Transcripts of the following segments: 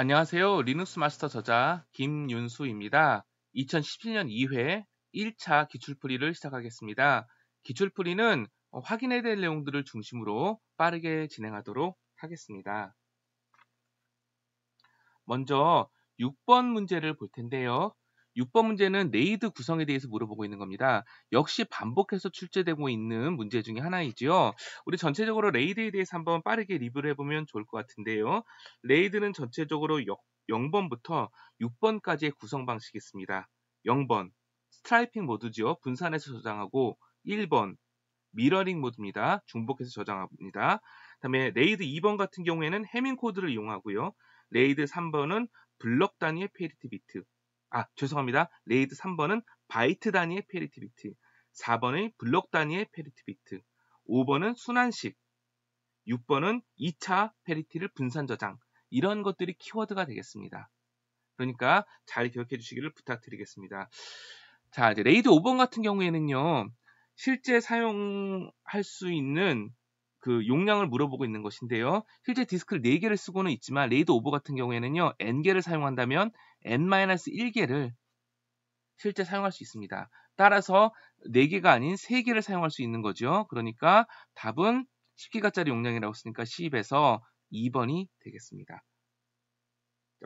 안녕하세요. 리눅스 마스터 저자 김윤수입니다. 2017년 2회 1차 기출풀이를 시작하겠습니다. 기출풀이는 확인해야 될 내용들을 중심으로 빠르게 진행하도록 하겠습니다. 먼저 6번 문제를 볼 텐데요. 6번 문제는 네이드 구성에 대해서 물어보고 있는 겁니다. 역시 반복해서 출제되고 있는 문제 중에 하나이지요. 우리 전체적으로 레이드에 대해서 한번 빠르게 리뷰를 해보면 좋을 것 같은데요. 레이드는 전체적으로 0번부터 6번까지의 구성 방식이 있습니다. 0번 스트라이핑 모드지요. 분산해서 저장하고 1번 미러링 모드입니다. 중복해서 저장합니다. 다음에 레이드 2번 같은 경우에는 해밍 코드를 이용하고요. 레이드 3번은 블럭 단위의 페리티 비트, 아, 죄송합니다. 레이드 3번은 바이트 단위의 페리티 비트, 4번의 블록 단위의 페리티 비트, 5번은 순환식, 6번은 2차 페리티를 분산 저장. 이런 것들이 키워드가 되겠습니다. 그러니까 잘 기억해 주시기를 부탁드리겠습니다. 자, 이제 레이드 5번 같은 경우에는요. 실제 사용할 수 있는 그 용량을 물어보고 있는 것인데요. 실제 디스크를 4개를 쓰고는 있지만 레이드 오버 같은 경우에는요. N개를 사용한다면 n-1개를 실제 사용할 수 있습니다. 따라서 4개가 아닌 3개를 사용할 수 있는 거죠. 그러니까 답은 10기가짜리 용량이라고 했으니까 10에서 2번이 되겠습니다.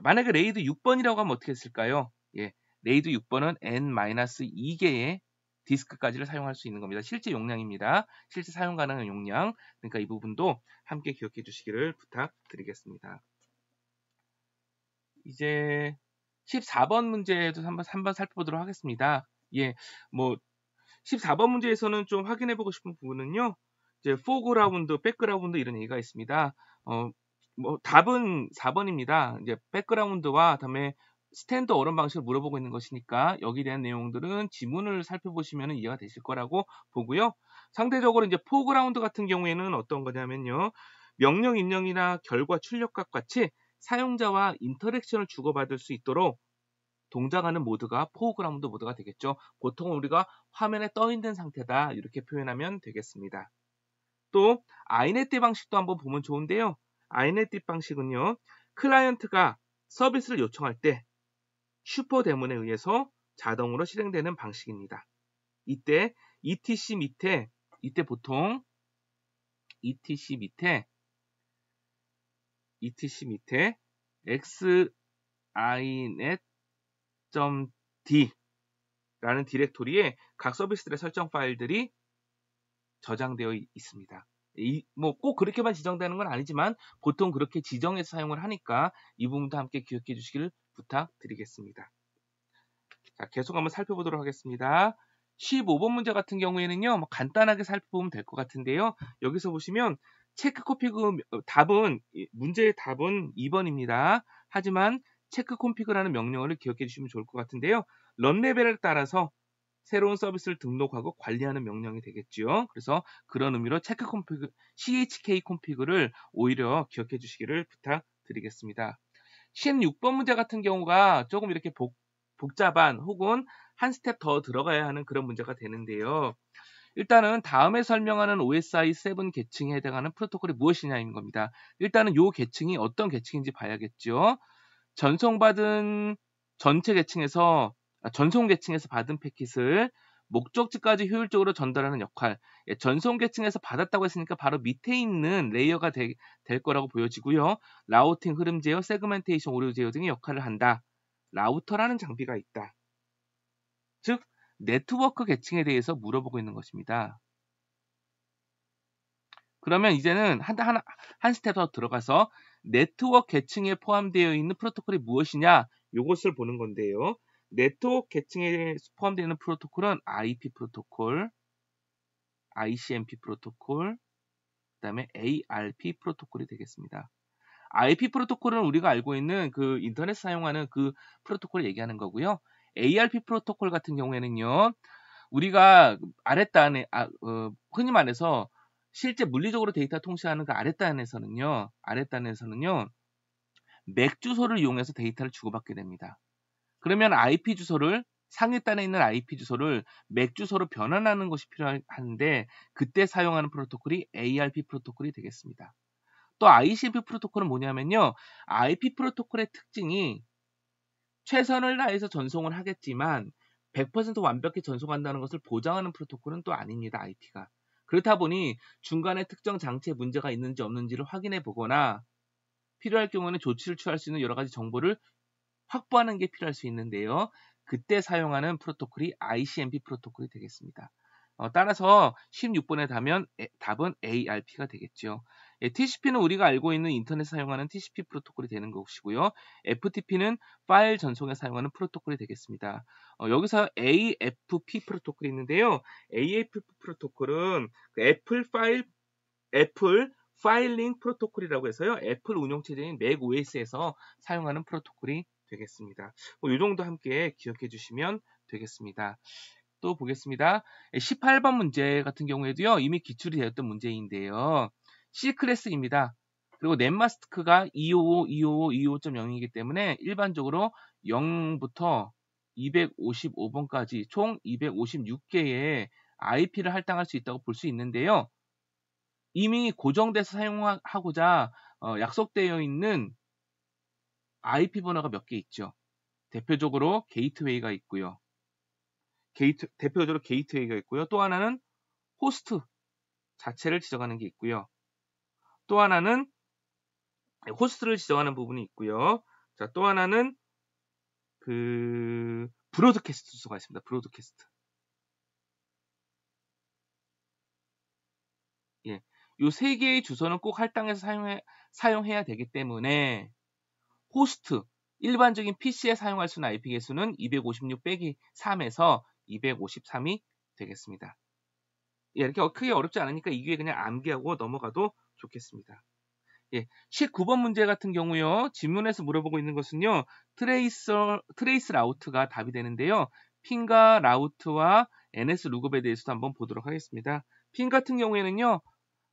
만약에 레이드 6번이라고 하면 어떻게 했을까요? 예, 레이드 6번은 n-2개의 디스크까지를 사용할 수 있는 겁니다. 실제 용량입니다. 실제 사용 가능한 용량. 그러니까 이 부분도 함께 기억해 주시기를 부탁드리겠습니다. 이제 14번 문제도 한번, 한번 살펴보도록 하겠습니다. 예, 뭐, 14번 문제에서는 좀 확인해보고 싶은 부분은요, 이제, 포그라운드, 백그라운드 이런 얘기가 있습니다. 어, 뭐, 답은 4번입니다. 이제, 백그라운드와 다음에 스탠드 어른 방식을 물어보고 있는 것이니까 여기에 대한 내용들은 지문을 살펴보시면 이해가 되실 거라고 보고요. 상대적으로 이제 포그라운드 같은 경우에는 어떤 거냐면요. 명령 입력이나 결과 출력값 같이 사용자와 인터랙션을 주고받을 수 있도록 동작하는 모드가 포그라운드 모드가 되겠죠. 보통 우리가 화면에 떠 있는 상태다 이렇게 표현하면 되겠습니다. 또 아이넷 방식도 한번 보면 좋은데요. 아이넷 방식은요. 클라이언트가 서비스를 요청할 때 슈퍼 대문에 의해서 자동으로 실행되는 방식입니다. 이때 ETC 밑에 이때 보통 ETC 밑에 etc 밑에 xinet.d 라는 디렉토리에 각 서비스들의 설정 파일들이 저장되어 있습니다. 뭐 꼭 그렇게만 지정되는 건 아니지만 보통 그렇게 지정해서 사용을 하니까 이 부분도 함께 기억해 주시길 부탁드리겠습니다. 자, 계속 한번 살펴보도록 하겠습니다. 15번 문제 같은 경우에는요, 뭐 간단하게 살펴보면 될 것 같은데요. 여기서 보시면 체크콤피그 어, 답은 문제의 답은 2번입니다. 하지만 체크콤피그라는 명령어를 기억해 주시면 좋을 것 같은데요. 런레벨을 따라서 새로운 서비스를 등록하고 관리하는 명령이 되겠죠 그래서 그런 의미로 체크 콤피그, CHK 콤피그를 오히려 기억해 주시기를 부탁드리겠습니다. 16번 문제 같은 경우가 조금 이렇게 복, 복잡한 혹은 한 스텝 더 들어가야 하는 그런 문제가 되는데요. 일단은 다음에 설명하는 OSI 7 계층에 해당하는 프로토콜이 무엇이냐인 겁니다. 일단은 요 계층이 어떤 계층인지 봐야겠죠. 전송받은 전체 계층에서 아, 전송 계층에서 받은 패킷을 목적지까지 효율적으로 전달하는 역할. 예, 전송 계층에서 받았다고 했으니까 바로 밑에 있는 레이어가 되, 될 거라고 보여지고요. 라우팅 흐름 제어, 세그멘테이션 오류 제어 등의 역할을 한다. 라우터라는 장비가 있다. 즉 네트워크 계층에 대해서 물어보고 있는 것입니다. 그러면 이제는 한, 한, 한 스텝 더 들어가서 네트워크 계층에 포함되어 있는 프로토콜이 무엇이냐 이것을 보는 건데요. 네트워크 계층에 포함되는 어있 프로토콜은 IP 프로토콜, ICMP 프로토콜, 그 다음에 ARP 프로토콜이 되겠습니다. IP 프로토콜은 우리가 알고 있는 그 인터넷 사용하는 그 프로토콜을 얘기하는 거고요. ARP 프로토콜 같은 경우에는요, 우리가 아랫단에, 아, 어, 흔히 말해서 실제 물리적으로 데이터 통신하는 그 아랫단에서는요, 아랫단에서는요, 맥 주소를 이용해서 데이터를 주고받게 됩니다. 그러면 IP 주소를 상위단에 있는 IP 주소를 맥 주소로 변환하는 것이 필요한데 그때 사용하는 프로토콜이 ARP 프로토콜이 되겠습니다. 또 ICP 프로토콜은 뭐냐면요. IP 프로토콜의 특징이 최선을 다해서 전송을 하겠지만 100% 완벽히 전송한다는 것을 보장하는 프로토콜은 또 아닙니다. i p 가 그렇다 보니 중간에 특정 장치에 문제가 있는지 없는지를 확인해 보거나 필요할 경우는 에 조치를 취할 수 있는 여러 가지 정보를 확보하는 게 필요할 수 있는데요. 그때 사용하는 프로토콜이 ICMP 프로토콜이 되겠습니다. 어, 따라서 16번에 답은 ARP가 되겠죠. 예, TCP는 우리가 알고 있는 인터넷 사용하는 TCP 프로토콜이 되는 것이고요. FTP는 파일 전송에 사용하는 프로토콜이 되겠습니다. 어, 여기서 AFP 프로토콜이 있는데요. AFP 프로토콜은 애플 그 파일 애플 파일링 프로토콜이라고 해서요. 애플 운영체제인 맥 OS에서 사용하는 프로토콜이 되겠습니다. 이 뭐, 정도 함께 기억해 주시면 되겠습니다. 또 보겠습니다. 18번 예, 문제 같은 경우에도요. 이미 기출이 되었던 문제인데요. C클래스입니다. 그리고 넷마스크가 255, 255, 255.0이기 때문에 일반적으로 0부터 255번까지 총 256개의 IP를 할당할 수 있다고 볼 수 있는데요. 이미 고정돼서 사용하고자 어, 약속되어 있는 IP 번호가 몇 개 있죠. 대표적으로 게이트웨이가 있고요. 게이트, 대표적으로 게이트웨이가 있고요. 또 하나는 호스트 자체를 지정하는 게 있고요. 또 하나는 호스트를 지정하는 부분이 있고요. 자, 또 하나는 그 브로드캐스트 순서가 있습니다. 브로드캐스트. 예. 요 세 개의 주소는 꼭 할당해서 사용해, 사용해야 되기 때문에 호스트 일반적인 PC에 사용할 수 있는 IP 개수는 256 3에서 253이 되겠습니다. 예, 이렇게 크게 어렵지 않으니까 이게 그냥 암기하고 넘어가도 좋겠습니다. 예, 19번 문제 같은 경우요. 지문에서 물어보고 있는 것은요. 트레이서, 트레이스 라우트가 답이 되는데요. 핀과 라우트와 NS 루급에 대해서도 한번 보도록 하겠습니다. 핀 같은 경우에는요.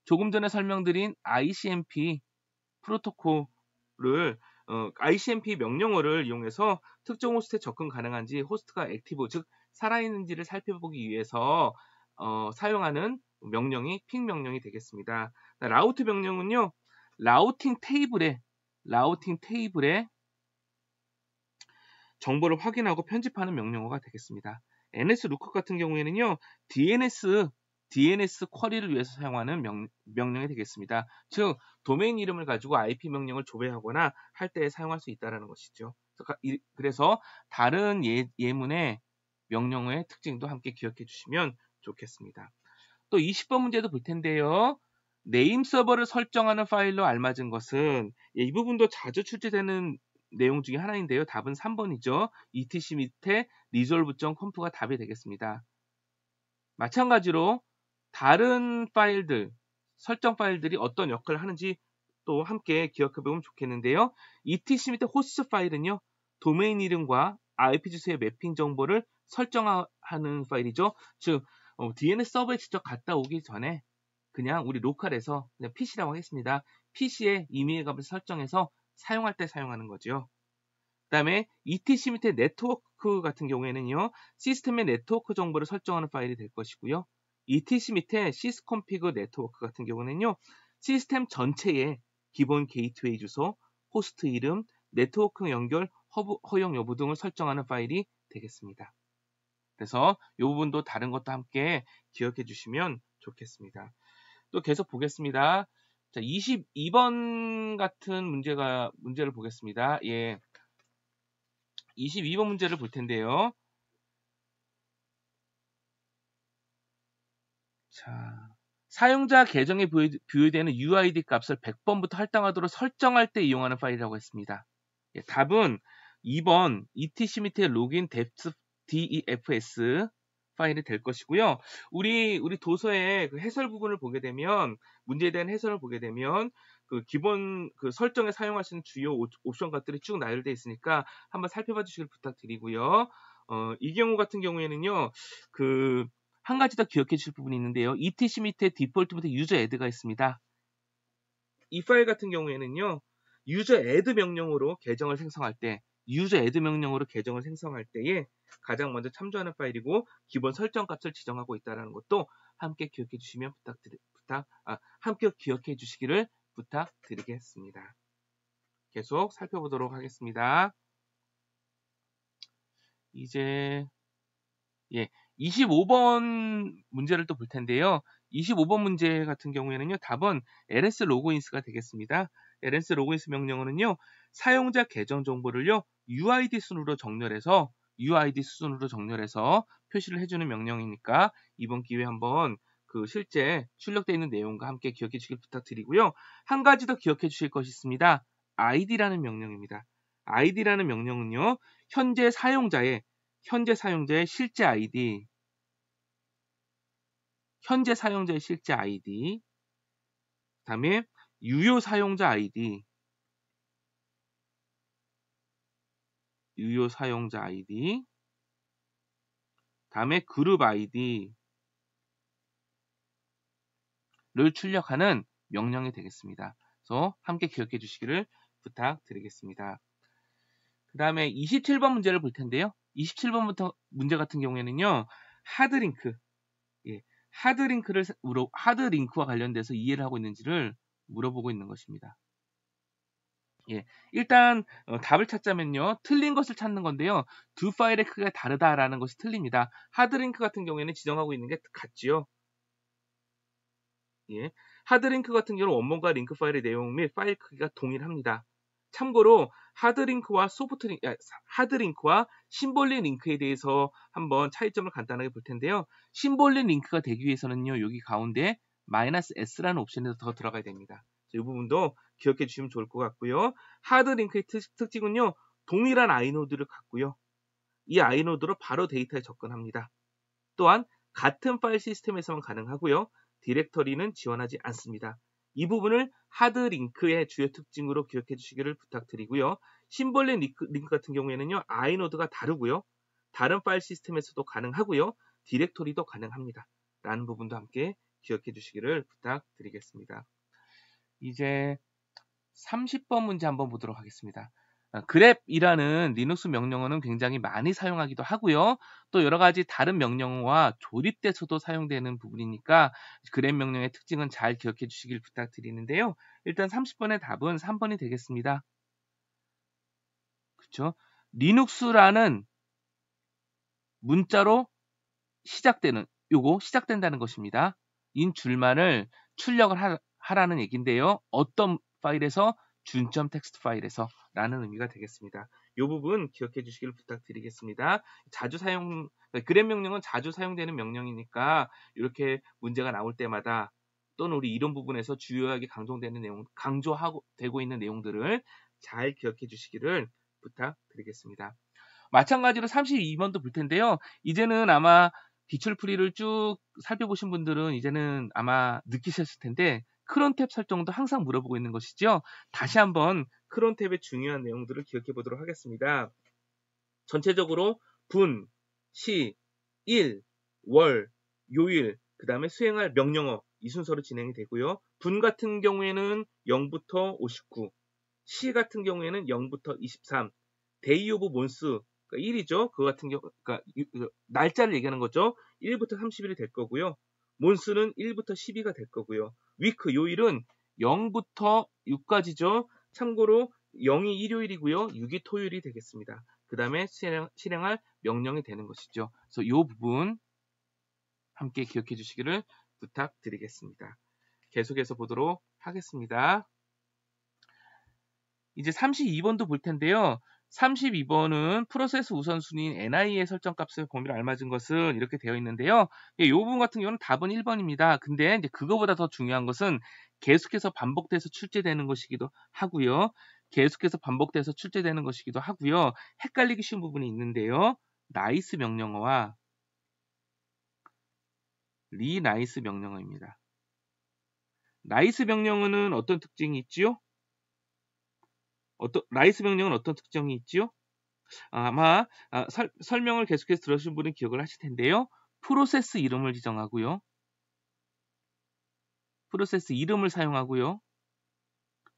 조금 전에 설명드린 ICMP 프로토콜을 어, ICMP 명령어를 이용해서 특정 호스트에 접근 가능한지 호스트가 액티브 즉 살아있는지를 살펴보기 위해서 어, 사용하는 명령이 핑 명령이 되겠습니다. 라우트 명령은요. 라우팅 테이블에 라우팅 테이블에 정보를 확인하고 편집하는 명령어가 되겠습니다. NSLOOKUP 같은 경우에는요. DNS DNS 쿼리를 위해서 사용하는 명, 명령이 되겠습니다. 즉 도메인 이름을 가지고 IP 명령을 조회하거나할 때 사용할 수 있다는 것이죠. 그래서 다른 예, 예문의 명령어의 특징도 함께 기억해 주시면 좋겠습니다. 또 20번 문제도 볼 텐데요. 네임 서버를 설정하는 파일로 알맞은 것은 예, 이 부분도 자주 출제되는 내용 중에 하나인데요. 답은 3번이죠. etc 밑에 resolve.conf가 답이 되겠습니다. 마찬가지로 다른 파일들, 설정 파일들이 어떤 역할을 하는지 또 함께 기억해보면 좋겠는데요. etc 밑에 호스트 파일은요. 도메인 이름과 IP 주소의 매핑 정보를 설정하는 파일이죠. 즉 어, DNS 서버에 직접 갔다 오기 전에 그냥 우리 로컬에서 그냥 PC라고 했습니다 PC에 이메일 값을 설정해서 사용할 때 사용하는 거죠. 그 다음에 ETC 밑에 네트워크 같은 경우에는요. 시스템의 네트워크 정보를 설정하는 파일이 될 것이고요. ETC 밑에 sysconfig 네트워크 같은 경우는요. 시스템 전체에 기본 게이트웨이 주소, 호스트 이름, 네트워크 연결, 허브, 허용 여부 등을 설정하는 파일이 되겠습니다. 그래서 이 부분도 다른 것도 함께 기억해 주시면 좋겠습니다. 또 계속 보겠습니다. 자, 22번 같은 문제가 문제를 보겠습니다. 예. 22번 문제를 볼 텐데요. 자, 사용자 계정에 부여되는 UID 값을 100번부터 할당하도록 설정할 때 이용하는 파일이라고 했습니다. 예, 답은 2번 ETC 밑에 로그인 DEFS 파일이 될 것이고요. 우리 우리 도서의 그 해설 부분을 보게 되면 문제에 대한 해설을 보게 되면 그 기본 그 설정에 사용할 수 있는 주요 옵션 값들이 쭉 나열되어 있으니까 한번 살펴봐 주시길 부탁드리고요. 어, 이 경우 같은 경우에는요. 그 한 가지 더 기억해 주실 부분이 있는데요. ETC 밑에 디폴트 밑에 유저 애드가 있습니다. 이 파일 같은 경우에는요. 유저 애드 명령으로 계정을 생성할 때 유저 애드 명령으로 계정을 생성할 때에 가장 먼저 참조하는 파일이고 기본 설정 값을 지정하고 있다는 것도 함께 기억해 주시면 부탁드리, 부탁, 아, 함께 기억해 주시기를 부탁드리겠습니다. 계속 살펴보도록 하겠습니다. 이제 예, 25번 문제를 또 볼 텐데요. 25번 문제 같은 경우에는요. 답은 ls 로그인스가 되겠습니다. ls 로그인스 명령어는요. 사용자 계정 정보를요. UID 순으로 정렬해서 UID 순으로 정렬해서 표시를 해주는 명령이니까 이번 기회에 한번 그 실제 출력되어 있는 내용과 함께 기억해 주길 부탁드리고요. 한 가지 더 기억해 주실 것이 있습니다. id라는 명령입니다. id라는 명령은요. 현재 사용자의 현재 사용자의 실제 id 현재 사용자의 실제 id 그다음에 유효 사용자 id 유효 사용자 아이디 다음에 그룹 아이디를 출력하는 명령이 되겠습니다. 그래서 함께 기억해 주시기를 부탁드리겠습니다. 그 다음에 27번 문제를 볼 텐데요. 27번부터 문제 같은 경우에는요. 하드링크 예, 하드링크를 하드링크와 관련돼서 이해를 하고 있는지를 물어보고 있는 것입니다. 예, 일단 어, 답을 찾자면요. 틀린 것을 찾는 건데요. 두 파일의 크기가 다르다라는 것이 틀립니다. 하드링크 같은 경우에는 지정하고 있는 게 같지요. 예, 하드링크 같은 경우는 원본과 링크 파일의 내용 및 파일 크기가 동일합니다. 참고로 하드링크와 소프트링 아, 하드링크와 심볼린 링크에 대해서 한번 차이점을 간단하게 볼 텐데요. 심볼린 링크가 되기 위해서는요, 여기 가운데 마이너스 S라는 옵션에서 더 들어가야 됩니다. 이 부분도 기억해 주시면 좋을 것 같고요. 하드링크의 특,징은요 동일한 아이노드를 갖고요. 이 아이노드로 바로 데이터에 접근합니다. 또한 같은 파일 시스템에서만 가능하고요. 디렉터리는 지원하지 않습니다. 이 부분을 하드링크의 주요 특징으로 기억해 주시기를 부탁드리고요. 심벌린 링크, 링크 같은 경우에는요. 아이노드가 다르고요. 다른 파일 시스템에서도 가능하고요. 디렉토리도 가능합니다. 라는 부분도 함께 기억해 주시기를 부탁드리겠습니다. 이제 30번 문제 한번 보도록 하겠습니다. 아, 그랩이라는 리눅스 명령어는 굉장히 많이 사용하기도 하고요. 또 여러 가지 다른 명령어와 조립돼서도 사용되는 부분이니까 그랩 명령의 특징은 잘 기억해 주시길 부탁드리는데요. 일단 30번의 답은 3번이 되겠습니다. 그렇죠? 리눅스라는 문자로 시작되는 요거 시작된다는 것입니다. 인 줄만을 출력을 하, 라는 얘기인데요. 어떤 파일에서 준점 텍스트 파일에서 라는 의미가 되겠습니다. 이 부분 기억해 주시길 부탁드리겠습니다. 자주 사용, 그램 명령은 자주 사용되는 명령이니까 이렇게 문제가 나올 때마다 또는 우리 이런 부분에서 주요하게 강조되는 내용, 강조하고 되고 있는 내용들을 잘 기억해 주시기를 부탁드리겠습니다. 마찬가지로 32번도 볼 텐데요. 이제는 아마 기출풀이를 쭉 살펴보신 분들은 이제는 아마 느끼셨을 텐데 크론 탭 설정도 항상 물어보고 있는 것이죠. 다시 한번 크론 탭의 중요한 내용들을 기억해 보도록 하겠습니다. 전체적으로 분, 시, 일, 월, 요일, 그 다음에 수행할 명령어 이 순서로 진행이 되고요. 분 같은 경우에는 0부터 59, 시 같은 경우에는 0부터 23, 데이 오브 몬스 1이죠. 그러니까 그 같은 경우 그러니까 그 날짜를 얘기하는 거죠. 1부터 3 0이될 거고요. 몬스는 1부터 12가 될 거고요. 위크 요일은 0부터 6까지죠. 참고로 0이 일요일이고요. 6이 토요일이 되겠습니다. 그 다음에 실행, 실행할 명령이 되는 것이죠. 그래서 이 부분 함께 기억해 주시기를 부탁드리겠습니다. 계속해서 보도록 하겠습니다. 이제 32번도 볼 텐데요. 32번은 프로세스 우선순위인 NI의 설정값의 범위를 알맞은 것은 이렇게 되어 있는데요. 이 예, 부분 같은 경우는 답은 1번입니다. 근데 이제 그거보다 더 중요한 것은 계속해서 반복돼서 출제되는 것이기도 하고요. 계속해서 반복돼서 출제되는 것이기도 하고요. 헷갈리기 쉬운 부분이 있는데요. 나이스 명령어와 리 나이스 명령어입니다. 나이스 명령어는 어떤 특징이 있지요? 어떤 라이스 명령은 어떤 특징이 있지요? 아마 아, 설, 설명을 계속해서 들으신 분은 기억을 하실 텐데요. 프로세스 이름을 지정하고요. 프로세스 이름을 사용하고요.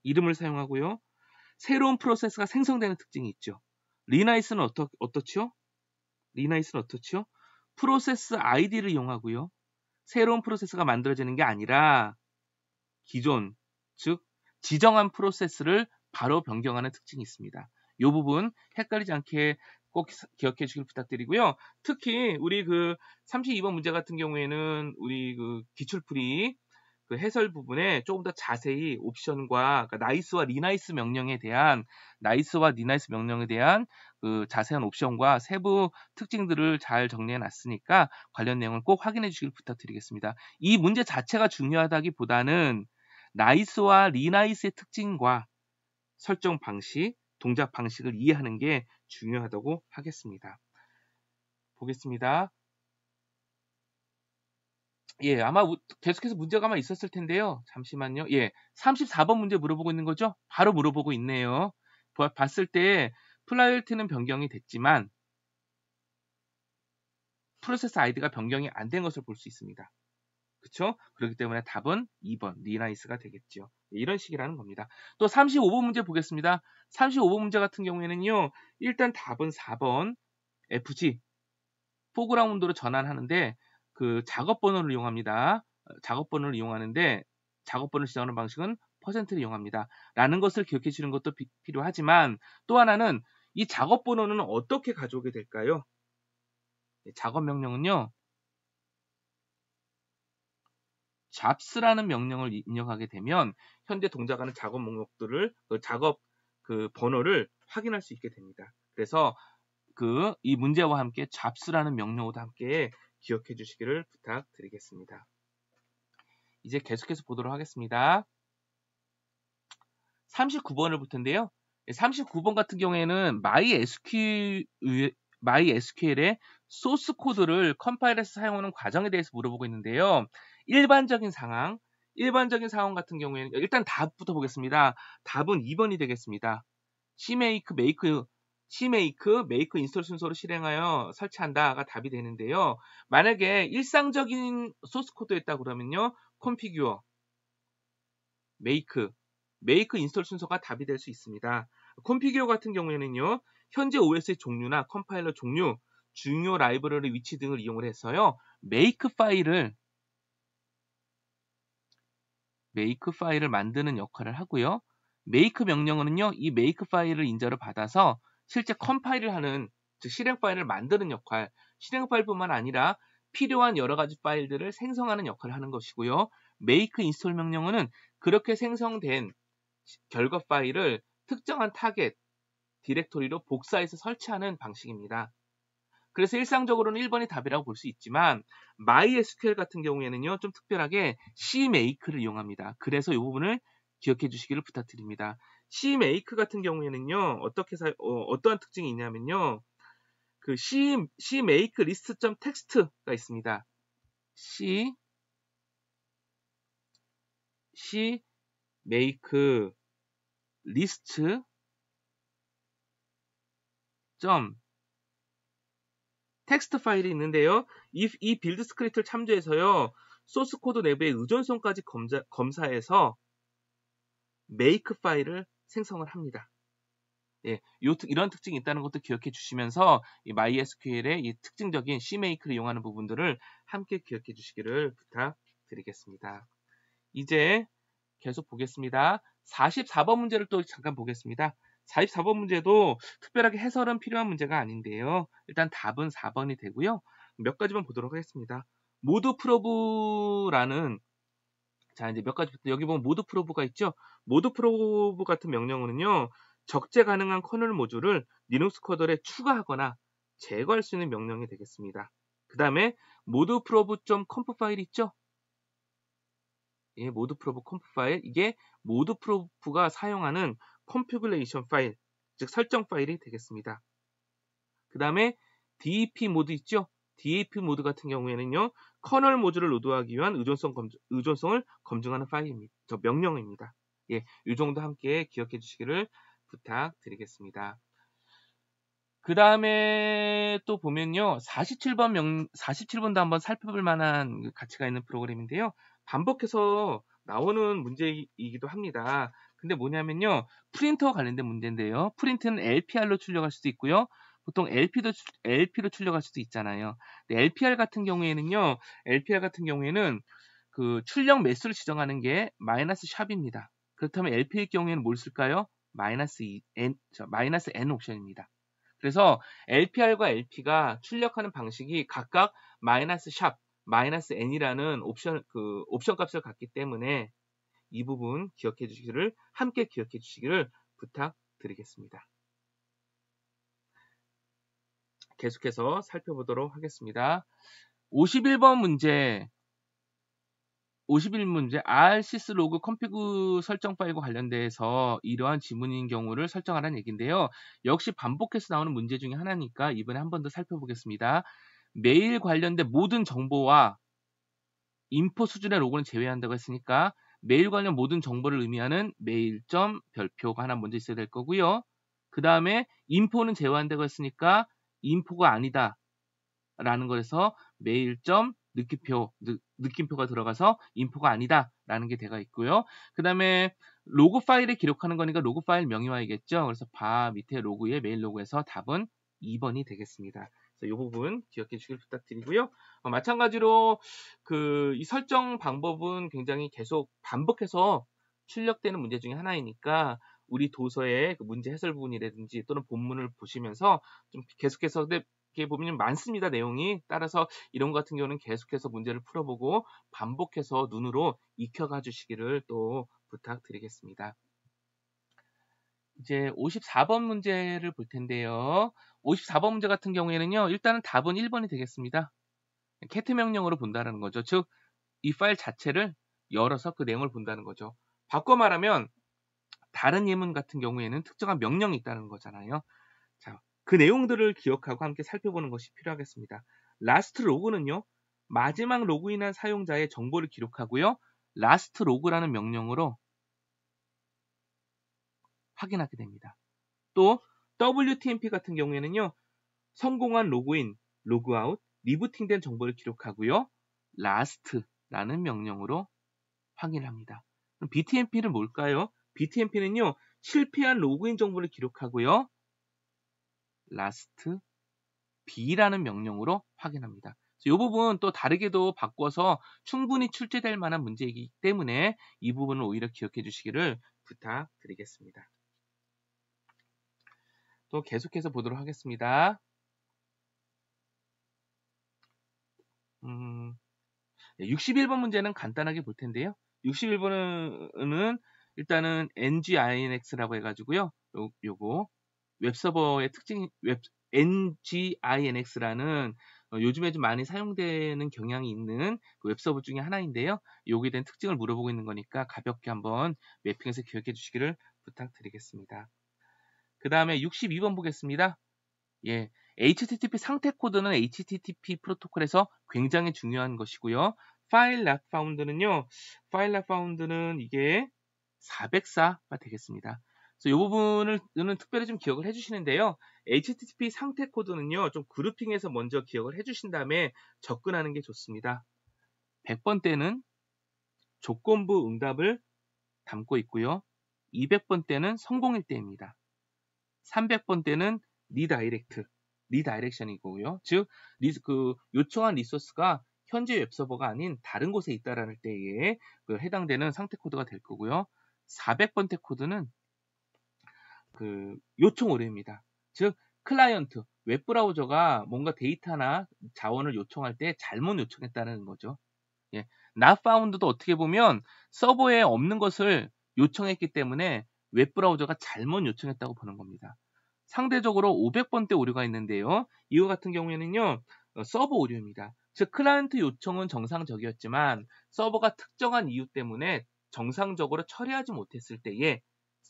이름을 사용하고요. 새로운 프로세스가 생성되는 특징이 있죠. 리나이스는 어떻, 어떻죠? 리나이스는 어떻죠? 프로세스 아이디를 이용하고요. 새로운 프로세스가 만들어지는 게 아니라 기존, 즉 지정한 프로세스를 바로 변경하는 특징이 있습니다. 이 부분 헷갈리지 않게 꼭 기억해 주길 부탁드리고요. 특히 우리 그 32번 문제 같은 경우에는 우리 그 기출풀이 그 해설 부분에 조금 더 자세히 옵션과 그러니까 나이스와 리나이스 명령에 대한 나이스와 리나이스 명령에 대한 그 자세한 옵션과 세부 특징들을 잘 정리해 놨으니까 관련 내용을 꼭 확인해 주길 부탁드리겠습니다. 이 문제 자체가 중요하다기보다는 나이스와 리나이스의 특징과 설정 방식, 동작 방식을 이해하는 게 중요하다고 하겠습니다. 보겠습니다. 예, 아마 계속해서 문제가 아마 있었을 텐데요. 잠시만요. 예, 34번 문제 물어보고 있는 거죠? 바로 물어보고 있네요. 봤을 때 플라이어트는 변경이 됐지만 프로세스 아이디가 변경이 안 된 것을 볼 수 있습니다. 그렇죠? 그렇기 때문에 답은 2번 니나이스가 되겠죠. 네, 이런 식이라는 겁니다. 또 35번 문제 보겠습니다. 35번 문제 같은 경우에는요. 일단 답은 4번 FG 포그라운드로 전환하는데 그 작업 번호를 이용합니다. 어, 작업 번호를 이용하는데 작업 번호를 지정하는 방식은 퍼센트를 이용합니다. 라는 것을 기억해 주는 것도 비, 필요하지만 또 하나는 이 작업 번호는 어떻게 가져오게 될까요? 네, 작업 명령은요. 잡스라는 명령을 입력하게 되면 현재 동작하는 작업 목록들을 그 작업 그 번호를 확인할 수 있게 됩니다. 그래서 그이 문제와 함께 잡스라는 명령어도 함께 기억해 주시기를 부탁드리겠습니다. 이제 계속해서 보도록 하겠습니다. 39번을 볼 텐데요. 39번 예, 같은 경우에는 MySQL, MySQL의 소스 코드를 컴파일에서 사용하는 과정에 대해서 물어보고 있는데요. 일반적인 상황, 일반적인 상황 같은 경우에는 일단 답부터 보겠습니다. 답은 2번이 되겠습니다. 시메이크, 메이크, 시메이크, 메이크 인스톨 순서로 실행하여 설치한다가 답이 되는데요. 만약에 일상적인 소스 코드였다 그러면요. 컴피규어, 메이크, 메이크 인스톨 순서가 답이 될 수 있습니다. 컴피규어 같은 경우에는요. 현재 OS의 종류나 컴파일러 종류, 중요 라이브러리 위치 등을 이용을 해서요. 메이크 파일을 make 파일을 만드는 역할을 하고요. make 명령은요, 이 make 파일을 인자로 받아서 실제 컴파일을 하는, 즉 실행 파일을 만드는 역할, 실행 파일뿐만 아니라 필요한 여러 가지 파일들을 생성하는 역할을 하는 것이고요. make install 명령어는 그렇게 생성된 결과 파일을 특정한 타겟 디렉토리로 복사해서 설치하는 방식입니다. 그래서 일상적으로는 1번이 답이라고 볼 수 있지만 MySQL 같은 경우에는요. 좀 특별하게 CMake를 이용합니다. 그래서 이 부분을 기억해 주시기를 부탁드립니다. CMake 같은 경우에는요. 어떻게 사, 어, 떠한 특징이 있냐면요. 그 C, CMake l i s t t x t 가 있습니다. C C make list 점 텍스트 파일이 있는데요. 이, 이 빌드 스크립트를 참조해서요. 소스 코드 내부의 의존성까지 검자, 검사해서 메이크 파일을 생성을 합니다. 예, 요, 이런 특징이 있다는 것도 기억해 주시면서 이 MySQL의 이 특징적인 CMake를 이용하는 부분들을 함께 기억해 주시기를 부탁드리겠습니다. 이제 계속 보겠습니다. 44번 문제를 또 잠깐 보겠습니다. 44번 문제도 특별하게 해설은 필요한 문제가 아닌데요. 일단 답은 4번이 되고요. 몇 가지만 보도록 하겠습니다. 모드 프로브라는 자 이제 몇 가지 여기 보면 모드 프로브가 있죠. 모드 프로브 같은 명령어는요. 적재 가능한 커널 모듈을 리눅스 커드에 추가하거나 제거할 수 있는 명령이 되겠습니다. 그 다음에 모드 프로브.컴프 파일 있죠? 예, 모드 프로브 컴프 파일 이게 모드 프로브가 사용하는 컨피그레이션 파일, 즉 설정 파일이 되겠습니다. 그 다음에 DEP 모드 있죠? d e p 모드 같은 경우에는요, 커널 모드를 로드하기 위한 의존성 검 의존성을 검증하는 파일입니다. 저 명령입니다. 예, 이 정도 함께 기억해 주시기를 부탁드리겠습니다. 그 다음에 또 보면요, 47번 명, 47번도 한번 살펴볼 만한 가치가 있는 프로그램인데요. 반복해서 나오는 문제이기도 합니다. 근데 뭐냐면요. 프린터와 관련된 문제인데요. 프린트는 LPR로 출력할 수도 있고요. 보통 LP도, LP로 출력할 수도 있잖아요. LPR 같은 경우에는요. LPR 같은 경우에는 그 출력 매수를 지정하는 게 마이너스 샵입니다. 그렇다면 LP일 경우에는 뭘 쓸까요? 마이너스 N, 저, 마이너스 N 옵션입니다. 그래서 LPR과 LP가 출력하는 방식이 각각 마이너스 샵, 마이너스 N이라는 옵션, 그 옵션 값을 갖기 때문에 이 부분 기억해 주시기를 함께 기억해 주시기를 부탁드리겠습니다. 계속해서 살펴보도록 하겠습니다. 51번 문제 51문제 RCS 로그 컴피그 설정 파일과 관련돼서 이러한 지문인 경우를 설정하라는 얘기인데요. 역시 반복해서 나오는 문제 중에 하나니까 이번에 한 번 더 살펴보겠습니다. 메일 관련된 모든 정보와 인포 수준의 로그는 제외한다고 했으니까 메일 관련 모든 정보를 의미하는 메일점 별표가 하나 먼저 있어야 될 거고요. 그 다음에 인포는 제외한다고 했으니까 인포가 아니다 라는 거에서 메일점 느낌표 느낌표가 들어가서 인포가 아니다 라는 게 되어 있고요. 그 다음에 로그 파일에 기록하는 거니까 로그 파일 명의화이겠죠. 그래서 바 밑에 로그에 메일 로그에서 답은 2번이 되겠습니다. 이 부분 기억해 주길 부탁드리고요. 어, 마찬가지로 그 이 설정 방법은 굉장히 계속 반복해서 출력되는 문제 중에 하나이니까 우리 도서의 그 문제 해설 부분이라든지 또는 본문을 보시면서 좀 계속해서 이렇게 보면 많습니다 내용이 따라서 이런 것 같은 경우는 계속해서 문제를 풀어보고 반복해서 눈으로 익혀가 주시기를 또 부탁드리겠습니다. 이제 54번 문제를 볼 텐데요. 54번 문제 같은 경우에는요. 일단은 답은 1번이 되겠습니다. 캐트 명령으로 본다는 거죠. 즉, 이 파일 자체를 열어서 그 내용을 본다는 거죠. 바꿔 말하면 다른 예문 같은 경우에는 특정한 명령이 있다는 거잖아요. 자, 그 내용들을 기억하고 함께 살펴보는 것이 필요하겠습니다. 라스트 로그는요. 마지막 로그인한 사용자의 정보를 기록하고요. 라스트 로그라는 명령으로 확인하게 됩니다. 또 WTMP 같은 경우에는요. 성공한 로그인, 로그아웃, 리부팅된 정보를 기록하고요. last라는 명령으로 확인합니다. 그럼 BTMP는 뭘까요? BTMP는요. 실패한 로그인 정보를 기록하고요. last b라는 명령으로 확인합니다. 이 부분 또 다르게도 바꿔서 충분히 출제될 만한 문제이기 때문에 이 부분을 오히려 기억해 주시기를 부탁드리겠습니다. 또 계속해서 보도록 하겠습니다. 음, 61번 예, 문제는 간단하게 볼 텐데요. 61번은 일단은 nginx라고 해가지고요. 요, 요거 웹서버의 특징, 웹, nginx라는 어, 요즘에 좀 많이 사용되는 경향이 있는 그 웹서버 중에 하나인데요. 여기에 대한 특징을 물어보고 있는 거니까 가볍게 한번 맵핑해서 기억해 주시기를 부탁드리겠습니다. 그 다음에 62번 보겠습니다. 예, HTTP 상태 코드는 HTTP 프로토콜에서 굉장히 중요한 것이고요. 파일 락파운드는요 파일 락파운드는 이게 404가 되겠습니다. 그래서 이 부분을 특별히 좀 기억을 해주시는데요. HTTP 상태 코드는요. 좀 그룹핑해서 먼저 기억을 해주신 다음에 접근하는 게 좋습니다. 100번 때는 조건부 응답을 담고 있고요. 200번 때는 성공일 때입니다. 300번대는 리다이렉트, 리다이렉션이고요. 즉, 리, 그 요청한 리소스가 현재 웹서버가 아닌 다른 곳에 있다라는 때에 그 해당되는 상태 코드가 될 거고요. 400번대 코드는 그 요청 오류입니다. 즉 클라이언트 웹 브라우저가 뭔가 데이터나 자원을 요청할 때 잘못 요청했다는 거죠. 예, not f 도 어떻게 보면 서버에 없는 것을 요청했기 때문에 웹브라우저가 잘못 요청했다고 보는 겁니다. 상대적으로 500번대 오류가 있는데요. 이거 같은 경우에는요. 어, 서버 오류입니다. 즉 클라이언트 요청은 정상적이었지만 서버가 특정한 이유 때문에 정상적으로 처리하지 못했을 때에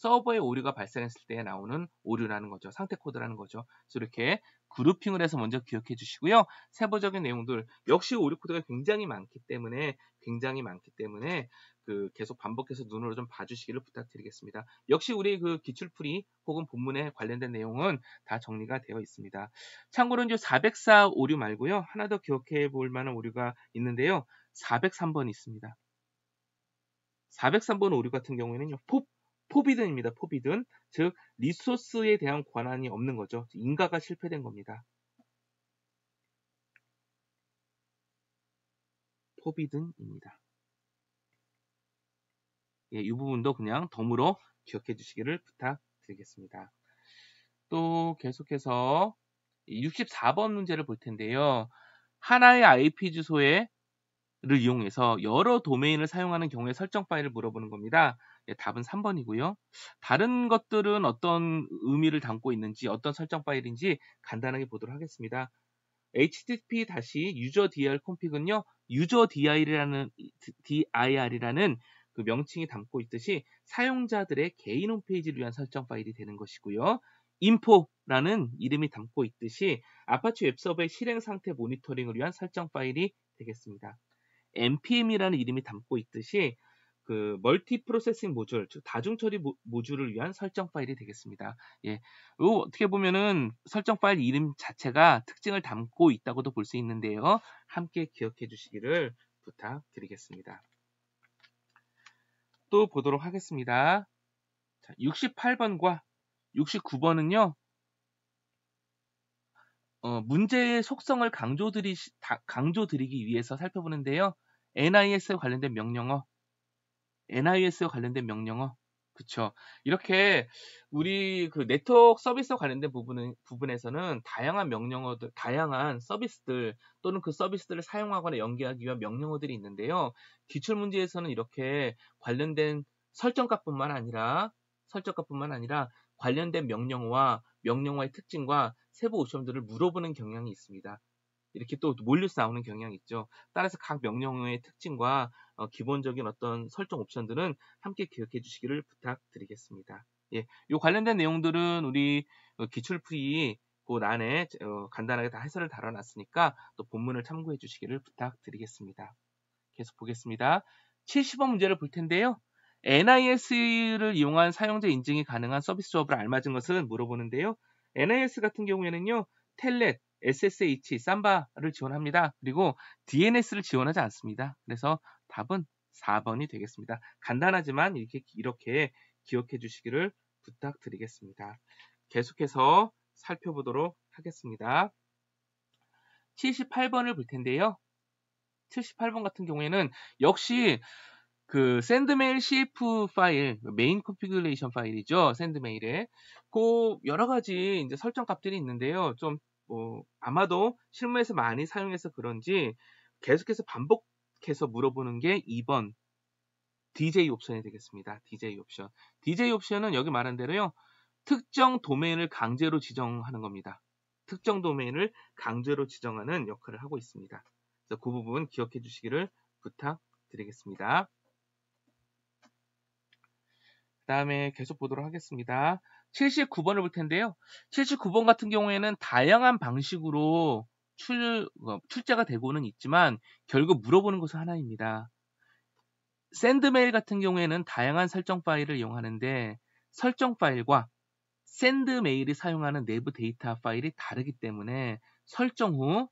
서버에 오류가 발생했을 때 나오는 오류라는 거죠. 상태 코드라는 거죠. 그래서 이렇게 그룹핑을 해서 먼저 기억해 주시고요. 세부적인 내용들 역시 오류 코드가 굉장히 많기 때문에 굉장히 많기 때문에 그 계속 반복해서 눈으로 좀 봐주시기를 부탁드리겠습니다. 역시 우리 그 기출풀이 혹은 본문에 관련된 내용은 다 정리가 되어 있습니다. 참고로 이제 404 오류 말고요. 하나 더 기억해 볼 만한 오류가 있는데요. 403번이 있습니다. 403번 오류 같은 경우에는요. 포비든입니다. 포비든. 즉, 리소스에 대한 권한이 없는 거죠. 인가가 실패된 겁니다. 포비든입니다. 예, 이 부분도 그냥 덤으로 기억해 주시기를 부탁드리겠습니다. 또 계속해서 64번 문제를 볼 텐데요. 하나의 IP 주소를 이용해서 여러 도메인을 사용하는 경우에 설정 파일을 물어보는 겁니다. 예, 답은 3번이고요. 다른 것들은 어떤 의미를 담고 있는지 어떤 설정 파일인지 간단하게 보도록 하겠습니다. http 다시 userdr config은요. userdir이라는 dir이라는 그 명칭이 담고 있듯이 사용자들의 개인 홈페이지를 위한 설정 파일이 되는 것이고요. i n f o 라는 이름이 담고 있듯이 아파치 웹서버의 실행 상태 모니터링을 위한 설정 파일이 되겠습니다. npm이라는 이름이 담고 있듯이 그 멀티 프로세싱 모듈, 즉 다중 처리 모듈을 위한 설정 파일이 되겠습니다. 예, 요 어떻게 보면은 설정 파일 이름 자체가 특징을 담고 있다고도 볼 수 있는데요. 함께 기억해 주시기를 부탁드리겠습니다. 또 보도록 하겠습니다. 자, 68번과 69번은요. 어, 문제의 속성을 강조드리, 강조드리기 위해서 살펴보는데요. NIS에 관련된 명령어, NIS와 관련된 명령어 그쵸 이렇게 우리 그 네트워크 서비스와 관련된 부분은, 부분에서는 다양한 명령어들 다양한 서비스들 또는 그 서비스들을 사용하거나 연계하기 위한 명령어들이 있는데요 기출 문제에서는 이렇게 관련된 설정값뿐만 아니라 설정값뿐만 아니라 관련된 명령어와 명령어의 특징과 세부 오션들을 물어보는 경향이 있습니다. 이렇게 또 몰려 싸우는 경향이 있죠. 따라서 각 명령어의 특징과 어, 기본적인 어떤 설정 옵션들은 함께 기억해 주시기를 부탁드리겠습니다. 예, 요 관련된 내용들은 우리 어, 기출 풀이 그 난에 어, 간단하게 다 해설을 달아놨으니까또 본문을 참고해 주시기를 부탁드리겠습니다. 계속 보겠습니다. 70번 문제를 볼 텐데요. NIS를 이용한 사용자 인증이 가능한 서비스 조합을 알맞은 것은 물어보는데요. NIS 같은 경우에는요. 텔넷, SSH 삼바를 지원합니다. 그리고 DNS를 지원하지 않습니다. 그래서 답은 4번이 되겠습니다. 간단하지만 이렇게, 이렇게 기억해 주시기를 부탁드리겠습니다. 계속해서 살펴보도록 하겠습니다. 78번을 볼 텐데요. 78번 같은 경우에는 역시 그 샌드메일 CF 파일, 메인 컨피그레이션 파일이죠. 샌드메일에. 그 여러 가지 이제 설정 값들이 있는데요. 좀 어, 아마도 실무에서 많이 사용해서 그런지 계속해서 반복해서 물어보는 게 2번 DJ 옵션이 되겠습니다. DJ 옵션. DJ 옵션은 여기 말한 대로요. 특정 도메인을 강제로 지정하는 겁니다. 특정 도메인을 강제로 지정하는 역할을 하고 있습니다. 그래서 그 부분 기억해 주시기를 부탁드리겠습니다. 그 다음에 계속 보도록 하겠습니다. 79번을 볼 텐데요. 79번 같은 경우에는 다양한 방식으로 출, 어, 출제가 되고는 있지만 결국 물어보는 것은 하나입니다. 샌드메일 같은 경우에는 다양한 설정 파일을 이용하는데 설정 파일과 샌드메일이 사용하는 내부 데이터 파일이 다르기 때문에 설정 후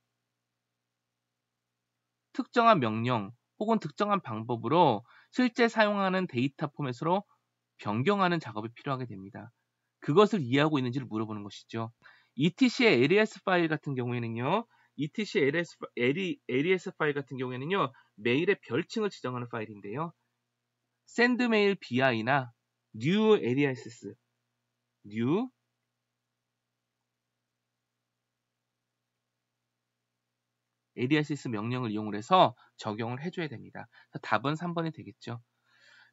특정한 명령 혹은 특정한 방법으로 실제 사용하는 데이터 포맷으로 변경하는 작업이 필요하게 됩니다. 그것을 이해하고 있는지를 물어보는 것이죠. ETC의 LES 파일 같은 경우에는요. ETC LS, e LES e 파일 같은 경우에는요. 메일의 별칭을 지정하는 파일인데요. sendmail bi나 new a LES new ADSS e 명령을 이용을 해서 적용을 해줘야 됩니다. 답은 3번이 되겠죠.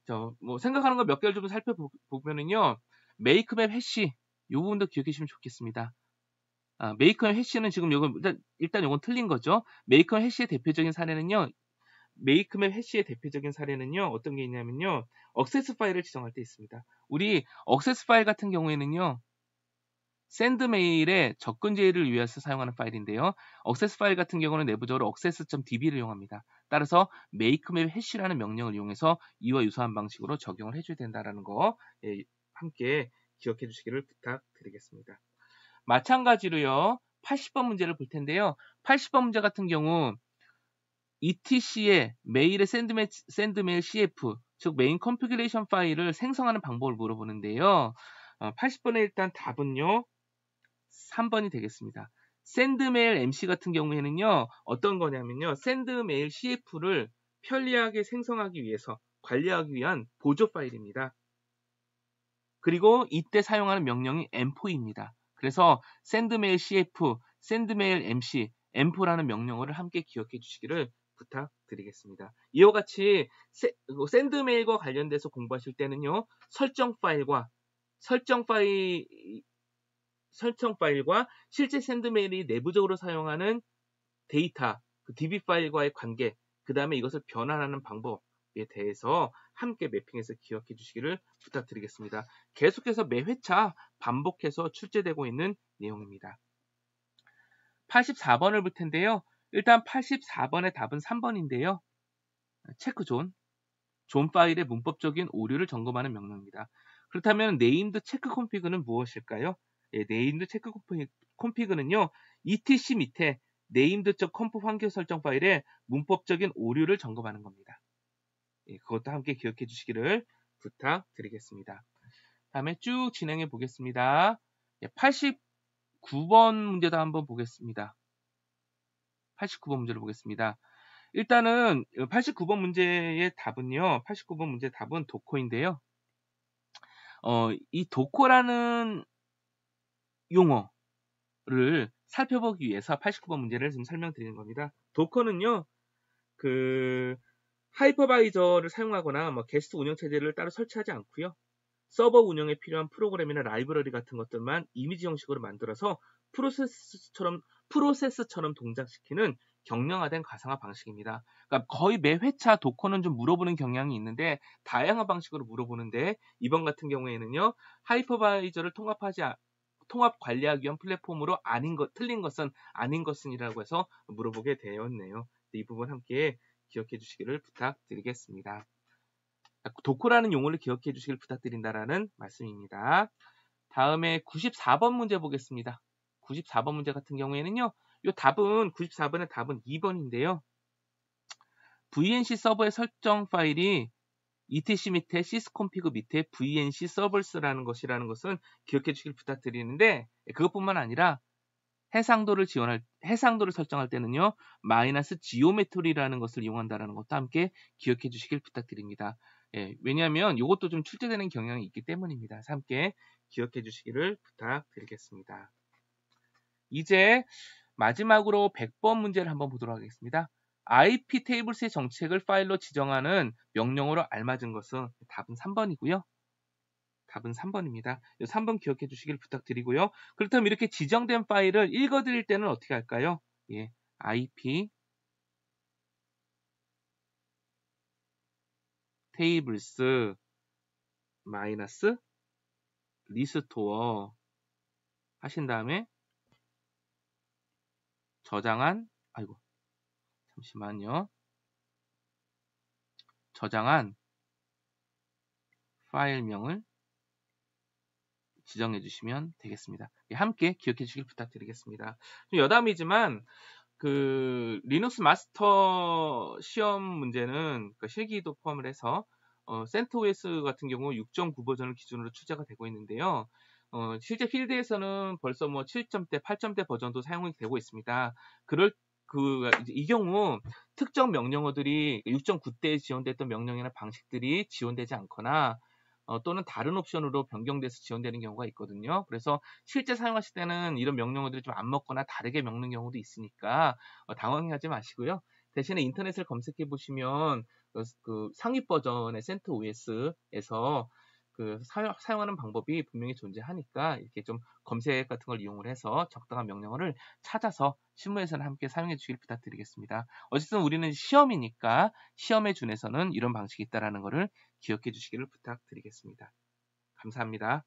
저, 뭐 생각하는 거 몇 개를 좀 살펴보면은요. 메이크맵 해시 이 부분도 기억해 주시면 좋겠습니다. 아, 메이크맵 해시는 지금 요건 일단, 일단 요건 틀린 거죠. 메이크맵 해시의 대표적인 사례는요. 메이크맵 해시의 대표적인 사례는요. 어떤 게 있냐면요. 억세스 파일을 지정할 때 있습니다. 우리 억세스 파일 같은 경우에는요. 샌드메일의 접근 제의를 위해서 사용하는 파일인데요. 억세스 파일 같은 경우는 내부적으로 억세스.db를 이용합니다. 따라서 메이크맵 해시라는 명령을 이용해서 이와 유사한 방식으로 적용을 해줘야 된다는 거 예, 함께 기억해 주시기를 부탁드리겠습니다. 마찬가지로요. 80번 문제를 볼 텐데요. 80번 문제 같은 경우 ETC의 메일의 샌드메일, 샌드메일 CF 즉 메인 컨피그레이션 파일을 생성하는 방법을 물어보는데요. 80번의 어, 일단 답은요. 3번이 되겠습니다. 샌드메일 MC 같은 경우에는요. 어떤 거냐면요. 샌드메일 CF를 편리하게 생성하기 위해서 관리하기 위한 보조 파일입니다. 그리고 이때 사용하는 명령이 m4입니다. 그래서 sendmail cf, sendmail mc, m4라는 명령어를 함께 기억해 주시기를 부탁드리겠습니다. 이와 같이 그 s e n d m a i l 과 관련돼서 공부하실 때는요. 설정 파일과 설정 파일 설정 파일과 실제 샌드메일이 내부적으로 사용하는 데이터, 그 DB 파일과의 관계, 그 다음에 이것을 변환하는 방법, 대해서 함께 매핑해서 기억해 주시기를 부탁드리겠습니다. 계속해서 매 회차 반복해서 출제되고 있는 내용입니다. 84번을 볼 텐데요. 일단 84번의 답은 3번인데요. 체크존, 존 파일의 문법적인 오류를 점검하는 명령입니다. 그렇다면 네임드 체크 콤피그는 무엇일까요? 예, 네임드 체크 콤피그는요. etc 밑에 네임드 c o n 환경 설정 파일의 문법적인 오류를 점검하는 겁니다. 예, 그것도 함께 기억해 주시기를 부탁드리겠습니다. 다음에 쭉 진행해 보겠습니다. 89번 예, 문제도 한번 보겠습니다. 89번 문제를 보겠습니다. 일단은 89번 문제의 답은요. 89번 문제 답은 도코인데요. 어, 이 도코라는 용어를 살펴보기 위해서 89번 문제를 좀 설명드리는 겁니다. 도커는요, 그, 하이퍼바이저를 사용하거나 뭐 게스트 운영 체제를 따로 설치하지 않고요. 서버 운영에 필요한 프로그램이나 라이브러리 같은 것들만 이미지 형식으로 만들어서 프로세스처럼 프로세스처럼 동작시키는 경량화된 가상화 방식입니다. 그러니까 거의 매 회차 도커는 좀 물어보는 경향이 있는데 다양한 방식으로 물어보는데 이번 같은 경우에는요 하이퍼바이저를 통합하지 통합 관리하기 위한 플랫폼으로 아닌 것 틀린 것은 아닌 것은이라고 해서 물어보게 되었네요. 이 부분 함께 기억해 주시기를 부탁드리겠습니다. 아, 도코라는 용어를 기억해 주시길 부탁드린다라는 말씀입니다. 다음에 94번 문제 보겠습니다. 94번 문제 같은 경우에는요. 이 답은 94번의 답은 2번인데요. VNC 서버의 설정 파일이 etc 밑에 sysconfig 밑에 vnc servers라는 것이라는 것은 기억해 주길 부탁드리는데 그것뿐만 아니라 해상도를 지원할 해상도를 설정할 때는요 마이너스 지오메토리라는 것을 이용한다라는 것도 함께 기억해 주시길 부탁드립니다. 예, 왜냐하면 이것도 좀 출제되는 경향이 있기 때문입니다. 함께 기억해 주시기를 부탁드리겠습니다. 이제 마지막으로 100번 문제를 한번 보도록 하겠습니다. IP 테이블스의 정책을 파일로 지정하는 명령으로 알맞은 것은 답은 3번이고요. 답은 3번입니다. 3번 기억해 주시길 부탁드리고요. 그렇다면 이렇게 지정된 파일을 읽어 드릴 때는 어떻게 할까요? 예, IP tables 테이블스 마이너스 리스토어 하신 다음에 저장한 아이고 잠시만요 저장한 파일명을 지정해 주시면 되겠습니다. 예, 함께 기억해 주길 부탁드리겠습니다. 좀 여담이지만 그 리눅스 마스터 시험 문제는 그 실기도 포함을 해서 어, CentOS 같은 경우 6.9 버전을 기준으로 출제가 되고 있는데요. 어, 실제 필드에서는 벌써 뭐 7점대, 8점대 버전도 사용이 되고 있습니다. 그럴 그, 이 경우 특정 명령어들이 6.9대에 지원됐던 명령이나 방식들이 지원되지 않거나 어, 또는 다른 옵션으로 변경돼서 지원되는 경우가 있거든요. 그래서 실제 사용하실 때는 이런 명령어들이 좀 안 먹거나 다르게 명는 경우도 있으니까 어, 당황하지 마시고요. 대신에 인터넷을 검색해 보시면 그, 그 상위 버전의 센 e o s 에서 그 사용, 하는 방법이 분명히 존재하니까 이렇게 좀 검색 같은 걸 이용을 해서 적당한 명령어를 찾아서 실무에서는 함께 사용해 주길 부탁드리겠습니다. 어쨌든 우리는 시험이니까 시험에 준해서는 이런 방식이 있다라는 것을 기억해 주시기를 부탁드리겠습니다. 감사합니다.